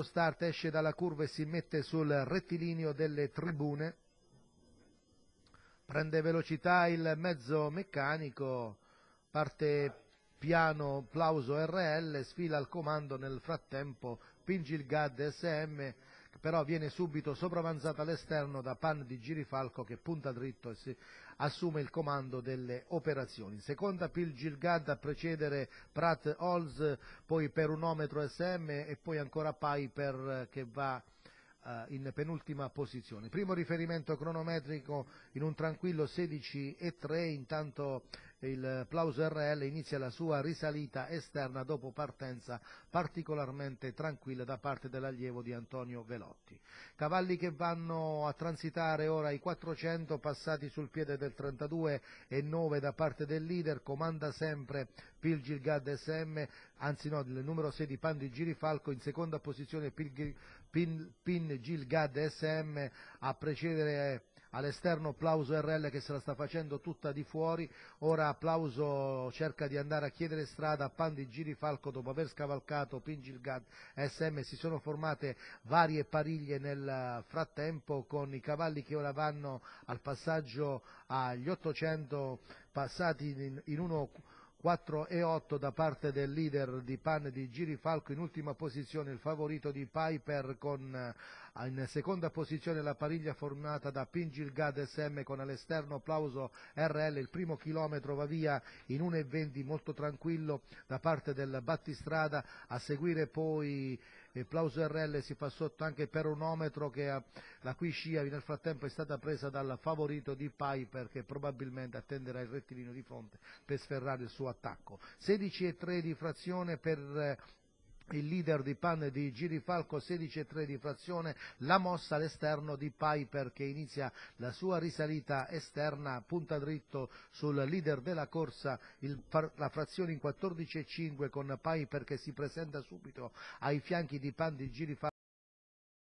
lo Start esce dalla curva e si mette sul rettilineo delle tribune, prende velocità il mezzo meccanico, parte piano Plauso RL, sfila al comando nel frattempo, pinge il GAD SM, però viene subito sopravanzata all'esterno da Pan di Girifalco che punta dritto e assume il comando delle operazioni. Seconda Pil Gilgad a precedere Pratt Holz, poi per un ometro SM e poi ancora Piper che va eh, in penultima posizione. Primo riferimento cronometrico in un tranquillo 16 e 3, intanto il Plauso RL inizia la sua risalita esterna dopo partenza particolarmente tranquilla da parte dell'allievo di Antonio Velotti. Cavalli che vanno a transitare ora i 400 passati sul piede del 32 e 9 da parte del leader, comanda sempre Pilgil Gad SM, anzi no, il numero 6 di Pandi Girifalco in seconda posizione Pilgil Pin, Pin Gil Gad SM a precedere all'esterno Plauso RL che se la sta facendo tutta di fuori, ora Plauso cerca di andare a chiedere strada a Pandi Falco dopo aver scavalcato Pingilgad SM, si sono formate varie pariglie nel frattempo con i cavalli che ora vanno al passaggio agli 800 passati in, in uno 4 e 8 da parte del leader di Pan di Girifalco in ultima posizione il favorito di Piper con eh, in seconda posizione la pariglia formata da Pingil Gad SM con all'esterno applauso RL il primo chilometro va via in 1,20 molto tranquillo da parte del battistrada a seguire poi eh, Plauso RL si fa sotto anche per onometro che eh, la cui scia nel frattempo è stata presa dal favorito di Piper che probabilmente attenderà il rettilineo di fronte per sferrare il suo attacco; 16,3 di frazione per eh, il leader di PAN di Girifalco, 16,3 di frazione la mossa all'esterno di Piper che inizia la sua risalita esterna, punta dritto sul leader della corsa, il, la frazione in 14,5 con Piper che si presenta subito ai fianchi di PAN di Girifalco